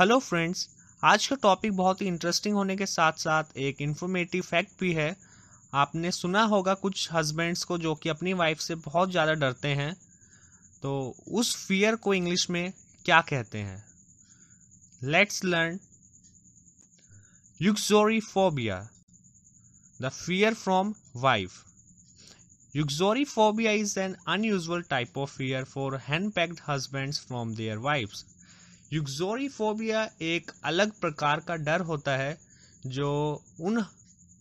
Hello friends आज का topic बहुत ही इंटरेस्टिंग होने के साथ साथ एक इन्फॉर्मेटिव फैक्ट भी है आपने सुना होगा कुछ हस्बैंड्स को जो कि अपनी वाइफ से बहुत ज़्यादा डरते हैं तो उस फियर को इंग्लिश में क्या कहते हैं let's learn phobia the fear from wife is an unusual type of fear for henpecked husbands from their wives uxoriphobia एक अलग प्रकार का डर होता है जो उन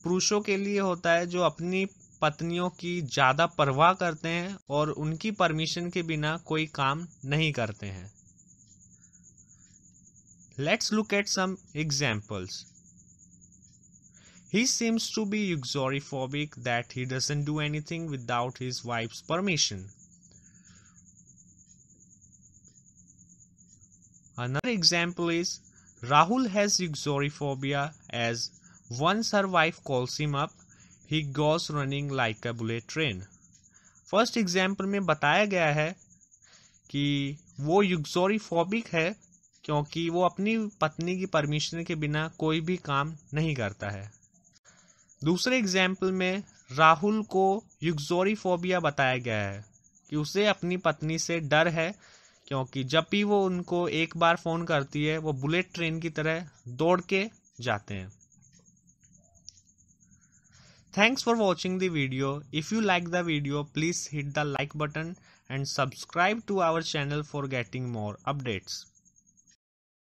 पुरुषों के लिए होता है जो अपनी पत्नियों की ज्यादा परवाह करते हैं और उनकी परमिशन के बिना कोई काम नहीं करते हैं let's look at some examples he seems to be uxoriphobic that he doesn't do anything without his wife's permission Another example is Rahul has uxoriphobia as once her wife calls him up, he goes running like a bullet train. First example में बताया गया है कि वो यूक्सोरीफोबिक है क्योंकि वो अपनी पत्नी की परमिशन के बिना कोई भी काम नहीं करता है दूसरे एग्जाम्पल में राहुल को यूक्सोरीफोबिया बताया गया है कि उसे अपनी पत्नी से डर है क्योंकि जब भी वो उनको एक बार फ़ोन करती है वो बुलेट ट्रेन की तरह दौड़ के जाते हैं thanks for watching the video if you like the video please hit the like button and subscribe to our channel for getting more updates